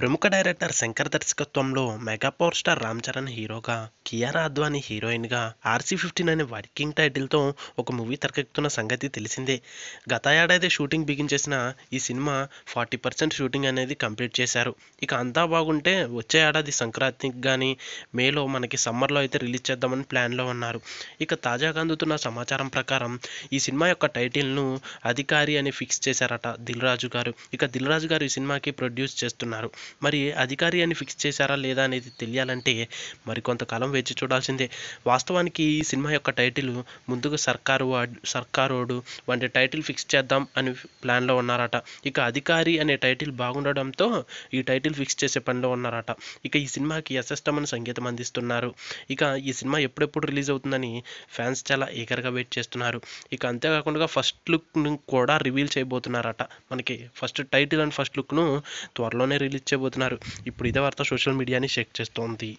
ప్రముఖ డైరెక్టర్ శంకర్ దర్శకత్వంలో mega power star Ram Charan హీరోగా కియారా అద్వానీ గా ఆర్సీ ఫిఫ్టీన్ అనే వర్కింగ్ టైటిల్తో ఒక మూవీ తెరకెక్కుతున్న సంగతి తెలిసిందే గత ఏడాది షూటింగ్ బిగించేసిన ఈ సినిమా ఫార్టీ పర్సెంట్ షూటింగ్ అనేది కంప్లీట్ చేశారు ఇక అంతా బాగుంటే వచ్చే ఏడాది సంక్రాంతికి కానీ మేలో మనకి సమ్మర్లో అయితే రిలీజ్ చేద్దామని ప్లాన్లో ఉన్నారు ఇక తాజాగా అందుతున్న సమాచారం ప్రకారం ఈ సినిమా యొక్క టైటిల్ను అధికారి అని ఫిక్స్ చేశారట దిల్ రాజు గారు ఇక దిల్ రాజు గారు ఈ సినిమాకి ప్రొడ్యూస్ చేస్తున్నారు మరి అధికారి అని ఫిక్స్ చేశారా లేదా అనేది తెలియాలంటే మరికొంతకాలం వేచి చూడాల్సిందే వాస్తవానికి ఈ సినిమా యొక్క టైటిల్ ముందుగా సర్కారు సర్కారోడు వంటి టైటిల్ ఫిక్స్ చేద్దాం అని ప్లాన్లో ఉన్నారట ఇక అధికారి అనే టైటిల్ బాగుండడంతో ఈ టైటిల్ ఫిక్స్ చేసే పనిలో ఉన్నారట ఇక ఈ సినిమాకి ఎస్ఎస్టమన్ సంగీతం అందిస్తున్నారు ఇక ఈ సినిమా ఎప్పుడెప్పుడు రిలీజ్ అవుతుందని ఫ్యాన్స్ చాలా ఈగర్గా వెయిట్ చేస్తున్నారు ఇక అంతేకాకుండా ఫస్ట్ లుక్ కూడా రివీల్ చేయబోతున్నారట మనకి ఫస్ట్ టైటిల్ అండ్ ఫస్ట్ లుక్ను త్వరలోనే రిలీజ్ చేయబోతున్నారు ఇప్పుడు ఇదే వార్త సోషల్ మీడియాని షేక్ చేస్తోంది